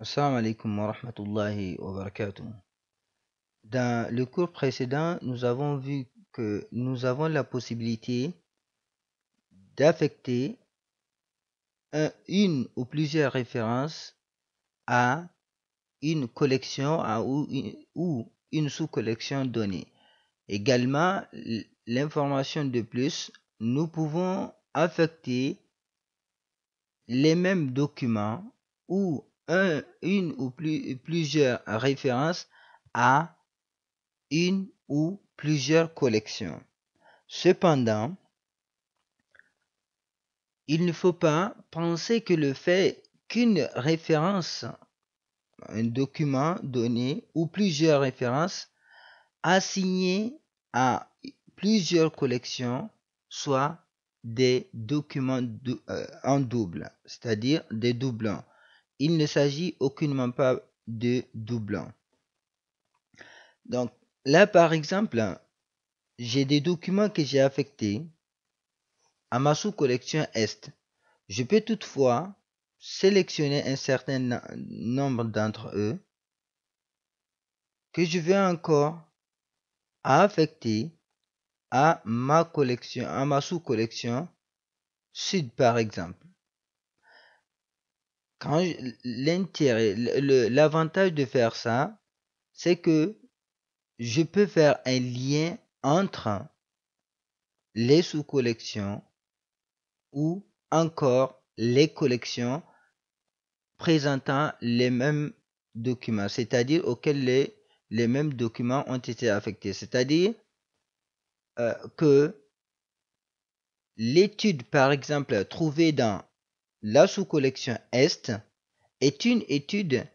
Assalamu alaikum wa rahmatullahi wa barakatuh. Dans le cours précédent, nous avons vu que nous avons la possibilité d'affecter une ou plusieurs références à une collection ou ou une sous-collection donnée. Également, l'information de plus, nous pouvons affecter les mêmes documents ou une ou plusieurs références à une ou plusieurs collections. Cependant, il ne faut pas penser que le fait qu'une référence, un document donné ou plusieurs références assignées à plusieurs collections soit des documents euh, en double, c'est-à-dire des doublons. Il ne s'agit aucunement pas de doublons. Donc là, par exemple, j'ai des documents que j'ai affectés à ma sous-collection Est. Je peux toutefois sélectionner un certain nombre d'entre eux que je vais encore affecter à ma collection, à ma sous-collection Sud par exemple quand l'intérêt, l'avantage de faire ça, c'est que je peux faire un lien entre les sous-collections ou encore les collections présentant les mêmes documents, c'est-à-dire auxquels les, mêmes documents ont été affectés. C'est-à-dire euh, que l'étude, par exemple, trouvée dans la sous-collection Est est une étude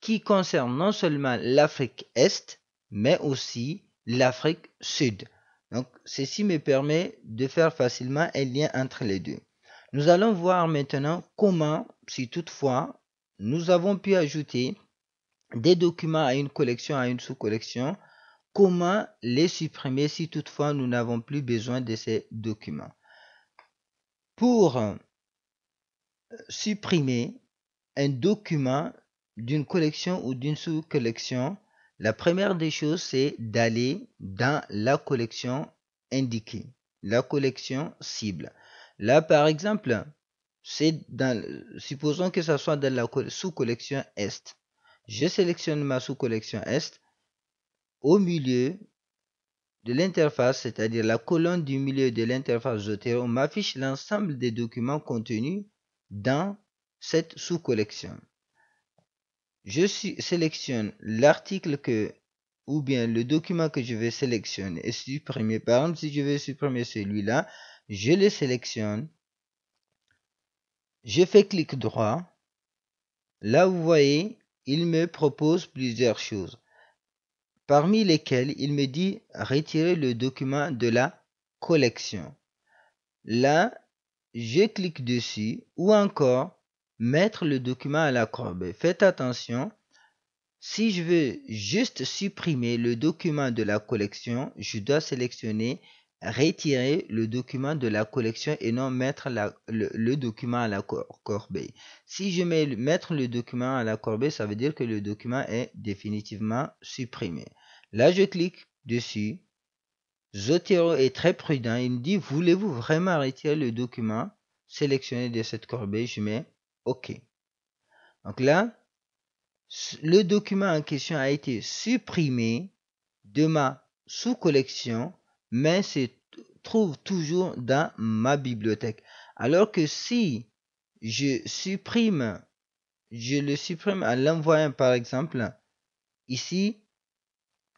qui concerne non seulement l'Afrique Est, mais aussi l'Afrique Sud. Donc, ceci me permet de faire facilement un lien entre les deux. Nous allons voir maintenant comment, si toutefois, nous avons pu ajouter des documents à une collection, à une sous-collection, comment les supprimer si toutefois nous n'avons plus besoin de ces documents. Pour supprimer un document d'une collection ou d'une sous-collection, la première des choses, c'est d'aller dans la collection indiquée, la collection cible. Là, par exemple, c'est dans, supposons que ce soit dans la sous-collection Est. Je sélectionne ma sous-collection Est. Au milieu de l'interface, c'est-à-dire la colonne du milieu de l'interface Zotero, m'affiche l'ensemble des documents contenus dans cette sous-collection. Je sélectionne l'article que ou bien le document que je vais sélectionner et supprimer. Par exemple, si je vais supprimer celui-là, je le sélectionne. Je fais clic droit. Là, vous voyez, il me propose plusieurs choses. Parmi lesquelles, il me dit retirer le document de la collection. Là, je clique dessus ou encore mettre le document à la corbeille. Faites attention, si je veux juste supprimer le document de la collection, je dois sélectionner retirer le document de la collection et non mettre le, le, document à la corbeille. Si je mets mettre le document à la corbeille, ça veut dire que le document est définitivement supprimé. Là, je clique dessus Zotero est très prudent. Il me dit Voulez-vous vraiment retirer le document sélectionné de cette corbeille Je mets OK. Donc là, le document en question a été supprimé de ma sous-collection, mais se trouve toujours dans ma bibliothèque. Alors que si je supprime, je le supprime à l'envoyant par exemple, ici,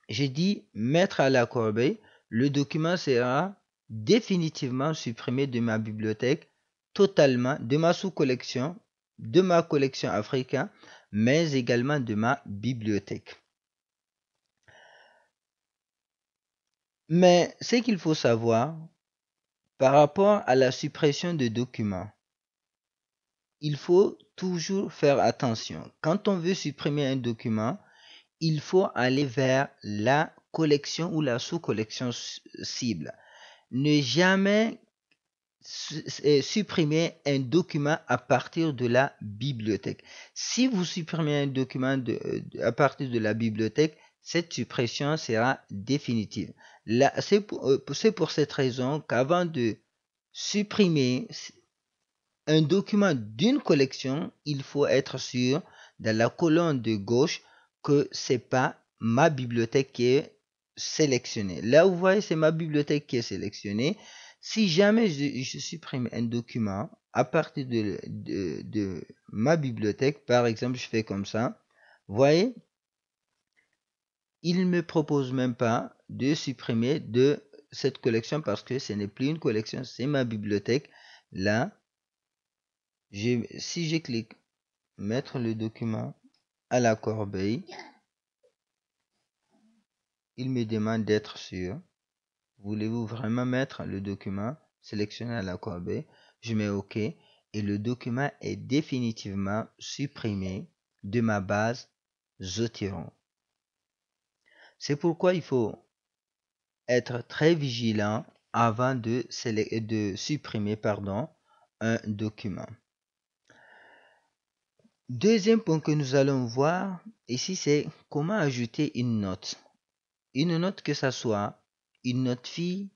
j'ai dit mettre à la corbeille, le document sera définitivement supprimé de ma bibliothèque totalement, de ma sous-collection, de ma collection africaine, mais également de ma bibliothèque. Mais ce qu'il faut savoir par rapport à la suppression de documents, il faut toujours faire attention. Quand on veut supprimer un document, il faut aller vers la collection ou la sous-collection cible. Ne jamais euh, supprimer un document à partir de la bibliothèque. Si vous supprimez un document à partir de la bibliothèque, cette suppression sera définitive. C'est pour, euh, pour cette raison qu'avant de supprimer un document d'une collection, il faut être sûr dans la colonne de gauche que c'est pas ma bibliothèque qui est sélectionné. Là, vous voyez, c'est ma bibliothèque qui est sélectionnée. Si jamais je, supprime un document à partir de, de, ma bibliothèque, par exemple, je fais comme ça. Vous voyez, il ne me propose même pas de supprimer de cette collection parce que ce n'est plus une collection, c'est ma bibliothèque. Là, si je clique mettre le document à la corbeille, il me demande d'être sûr. Voulez-vous vraiment mettre le document sélectionné à la corbeille Je mets OK et le document est définitivement supprimé de ma base Zotero. C'est pourquoi il faut être très vigilant avant de, supprimer un document. Deuxième point que nous allons voir ici, c'est comment ajouter une note une note que ce soit une note fille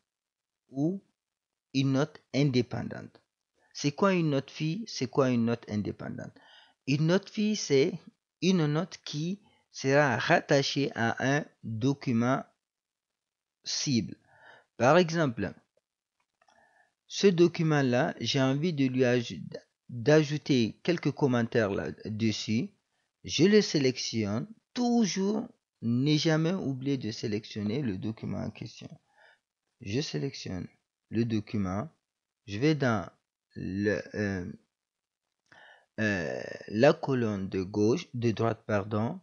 ou une note indépendante. C'est quoi une note fille C'est quoi une note indépendante Une note fille, c'est une note qui sera rattachée à un document cible. Par exemple, ce document-là, j'ai envie de lui d'ajouter quelques commentaires là-dessus. Je le sélectionne toujours n'ai jamais oublié de sélectionner le document en question. Je sélectionne le document. Je vais dans euh, euh, la colonne de gauche, de droite, pardon.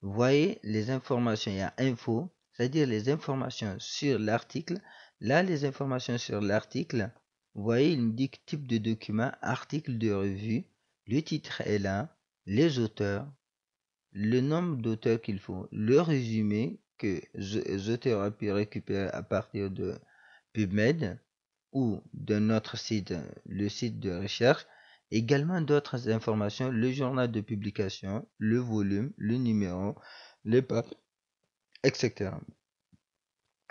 Vous voyez les informations, il y a info, c'est-à-dire les informations sur l'article. Là, les informations sur l'article, vous voyez, il me dit type de document, article de revue, le titre est là, les auteurs, le nombre d'auteurs qu'il faut, le résumé que pu récupérer à partir de PubMed ou d'un autre site, le site de recherche, également d'autres informations, le journal de publication, le volume, le numéro, les etc.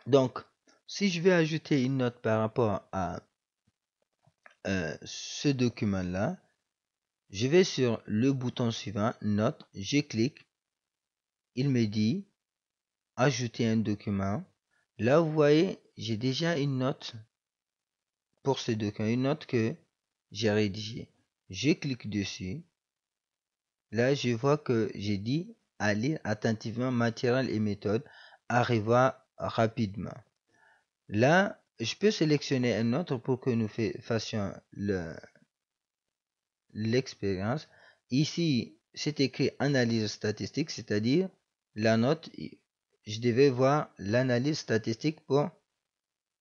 Donc, si je vais ajouter une note par rapport à euh, ce document-là, je vais sur le bouton suivant, note, je clique. Il me dit ajouter un document. Là, vous voyez, j'ai déjà une note pour ce document, une note que j'ai rédigée. Je clique dessus. Là, je vois que j'ai dit à lire attentivement matériel et méthode, arriva rapidement. Là, je peux sélectionner un autre pour que nous fassions le, l'expérience. Ici, c'est écrit analyse statistique, c'est-à-dire la note. Je devais voir l'analyse statistique pour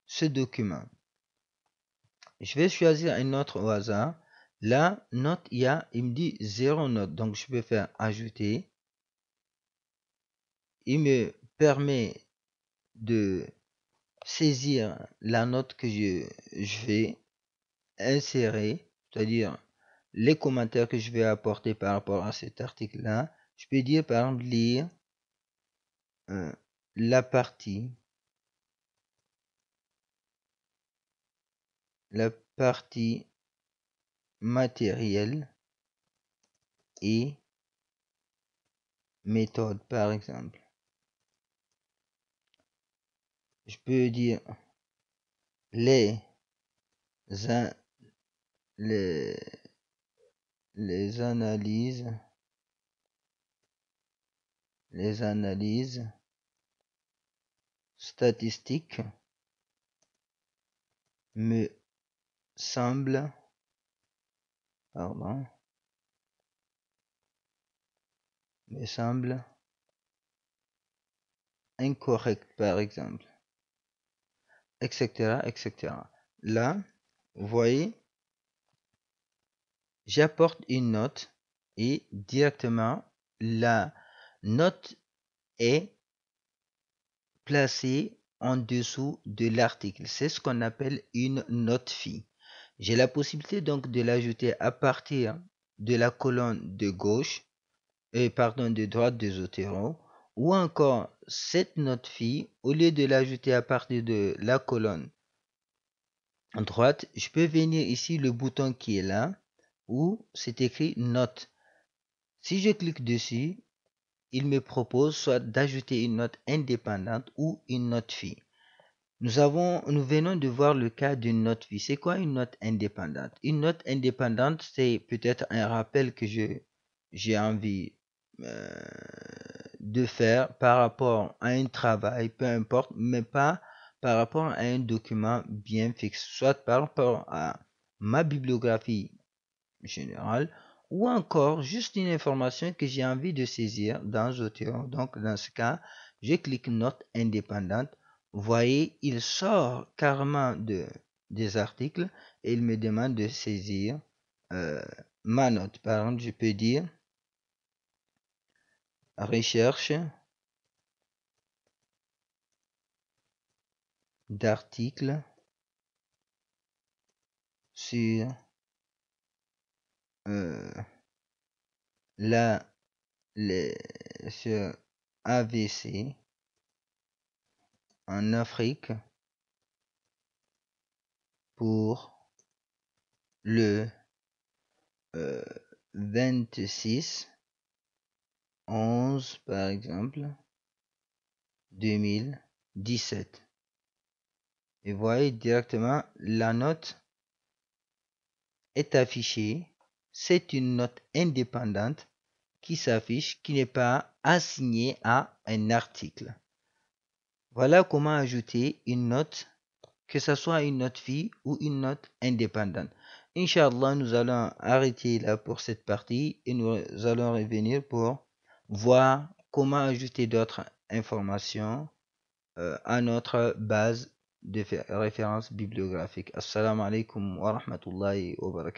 ce document. Je vais choisir une autre au hasard. La note, il, y a, il me dit 0 note. Donc, je peux faire ajouter. Il me permet de saisir la note que je, je vais insérer, c'est-à-dire les commentaires que je vais apporter par rapport à cet article-là. Je peux dire, par exemple, lire euh, la partie. La partie matérielle et méthode, par exemple. Je peux dire les, les les analyses les analyses statistiques me semblent pardon, me semblent incorrectes par exemple etc etc là vous voyez j'apporte une note et directement la note est placée en dessous de l'article. C'est ce qu'on appelle une note fille. J'ai la possibilité donc de l'ajouter à partir de la colonne de gauche, euh, pardon, de droite de Zotero, ou encore cette note fille au lieu de l'ajouter à partir de la colonne droite, je peux venir ici le bouton qui est là, où c'est écrit note. Si je clique dessus, il me propose soit d'ajouter une note indépendante ou une note fille. Nous, avons, nous venons de voir le cas d'une note fille. C'est quoi une note indépendante Une note indépendante, c'est peut-être un rappel que je j'ai envie euh, de faire par rapport à un travail, peu importe, mais pas par rapport à un document bien fixe, soit par rapport à ma bibliographie général ou encore juste une information que j'ai envie de saisir dans Zotero Donc dans ce cas, je clique note indépendante. Vous voyez, il sort carrément de, des articles et il me demande de saisir euh, ma note. Par exemple, je peux dire recherche d'articles sur euh, la, les, ce AVC en Afrique pour le euh, 26 11 par exemple 2017 et vous voyez directement la note est affichée c'est une note indépendante qui s'affiche, qui n'est pas assignée à un article. Voilà comment ajouter une note, que ce soit une note fille ou une note indépendante. Inch'Allah, nous allons arrêter là pour cette partie et nous allons revenir pour voir comment ajouter d'autres informations euh, à notre base de référence bibliographique. Assalamu alaikum wa rahmatullahi wa